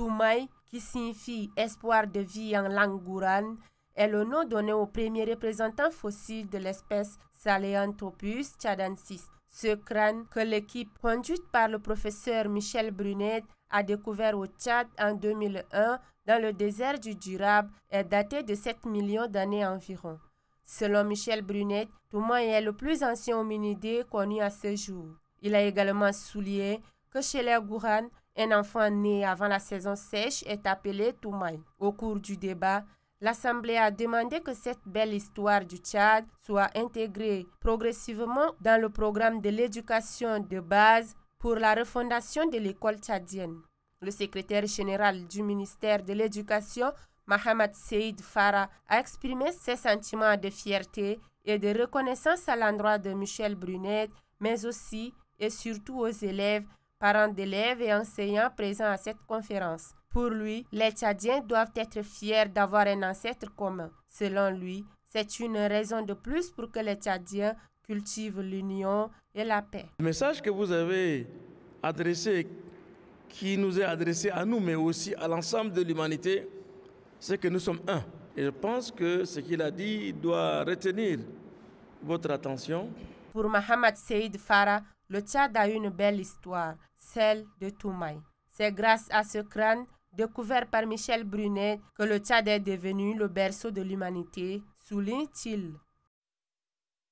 Toumaï, qui signifie espoir de vie en langue gourane, est le nom donné au premier représentant fossile de l'espèce Saleanthropus tchadensis. Ce crâne que l'équipe conduite par le professeur Michel Brunet a découvert au Tchad en 2001 dans le désert du Durab est daté de 7 millions d'années environ. Selon Michel Brunet, Toumaï est le plus ancien hominidé connu à ce jour. Il a également souligné que chez les gouranes, un enfant né avant la saison sèche est appelé Toumaï. Au cours du débat, L'Assemblée a demandé que cette belle histoire du Tchad soit intégrée progressivement dans le programme de l'éducation de base pour la refondation de l'école tchadienne. Le secrétaire général du ministère de l'Éducation, Mohamed Seyd Farah, a exprimé ses sentiments de fierté et de reconnaissance à l'endroit de Michel Brunet, mais aussi et surtout aux élèves parents d'élèves et enseignants présents à cette conférence. Pour lui, les Tchadiens doivent être fiers d'avoir un ancêtre commun. Selon lui, c'est une raison de plus pour que les Tchadiens cultivent l'union et la paix. Le message que vous avez adressé, qui nous est adressé à nous, mais aussi à l'ensemble de l'humanité, c'est que nous sommes un. Et je pense que ce qu'il a dit doit retenir votre attention. Pour Mohamed Seyd Farah, le Tchad a une belle histoire, celle de Toumaï. C'est grâce à ce crâne découvert par Michel Brunet que le Tchad est devenu le berceau de l'humanité, souligne-t-il.